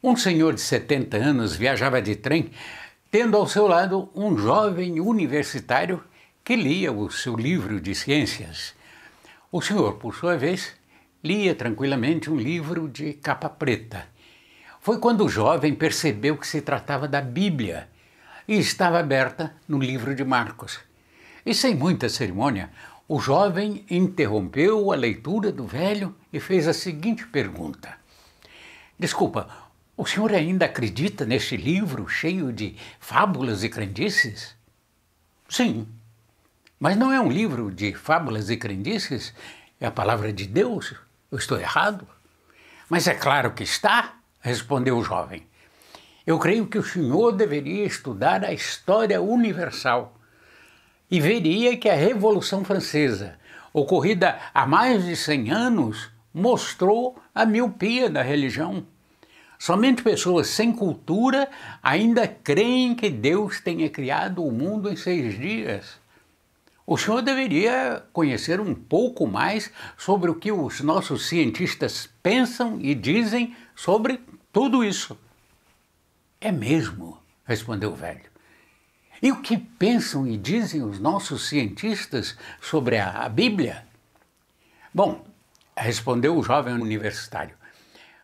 Um senhor de 70 anos viajava de trem, tendo ao seu lado um jovem universitário que lia o seu livro de ciências. O senhor, por sua vez, lia tranquilamente um livro de capa preta. Foi quando o jovem percebeu que se tratava da Bíblia e estava aberta no livro de Marcos. E sem muita cerimônia, o jovem interrompeu a leitura do velho e fez a seguinte pergunta: Desculpa, o senhor ainda acredita neste livro cheio de fábulas e crendices? Sim, mas não é um livro de fábulas e crendices, é a palavra de Deus. Eu estou errado? Mas é claro que está, respondeu o jovem. Eu creio que o senhor deveria estudar a história universal e veria que a Revolução Francesa, ocorrida há mais de 100 anos, mostrou a miopia da religião. Somente pessoas sem cultura ainda creem que Deus tenha criado o mundo em seis dias. O senhor deveria conhecer um pouco mais sobre o que os nossos cientistas pensam e dizem sobre tudo isso. É mesmo, respondeu o velho. E o que pensam e dizem os nossos cientistas sobre a Bíblia? Bom, respondeu o jovem universitário,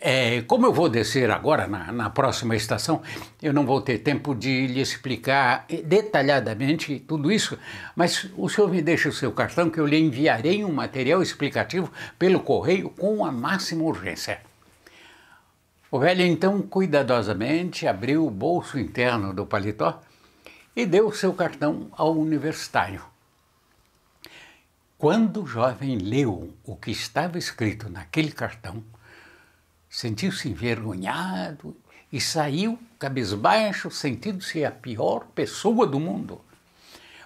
é, como eu vou descer agora na, na, próxima estação, eu não vou ter tempo de lhe explicar detalhadamente tudo isso, mas o senhor me deixa o seu cartão que eu lhe enviarei um material explicativo pelo correio com a máxima urgência. O velho então cuidadosamente abriu o bolso interno do paletó e deu seu cartão ao universitário. Quando o jovem leu o que estava escrito naquele cartão, sentiu-se envergonhado e saiu cabisbaixo, sentindo-se a pior pessoa do mundo.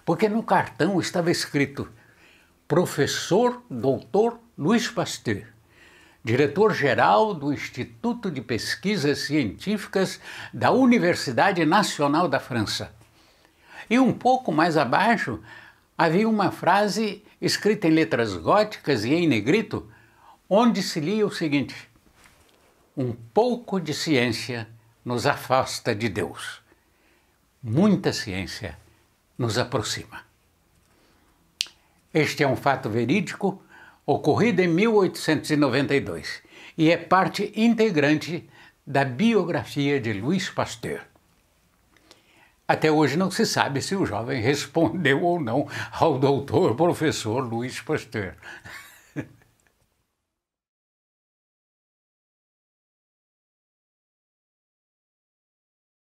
Porque no cartão estava escrito Professor Doutor Luiz Pasteur, diretor-geral do Instituto de Pesquisas Científicas da Universidade Nacional da França. E um pouco mais abaixo havia uma frase escrita em letras góticas e em negrito, onde se lia o seguinte: um pouco de ciência nos afasta de Deus. Muita ciência nos aproxima. Este é um fato verídico ocorrido em 1892 e é parte integrante da biografia de Louis Pasteur. Até hoje não se sabe se o jovem respondeu ou não ao doutor professor Louis Pasteur.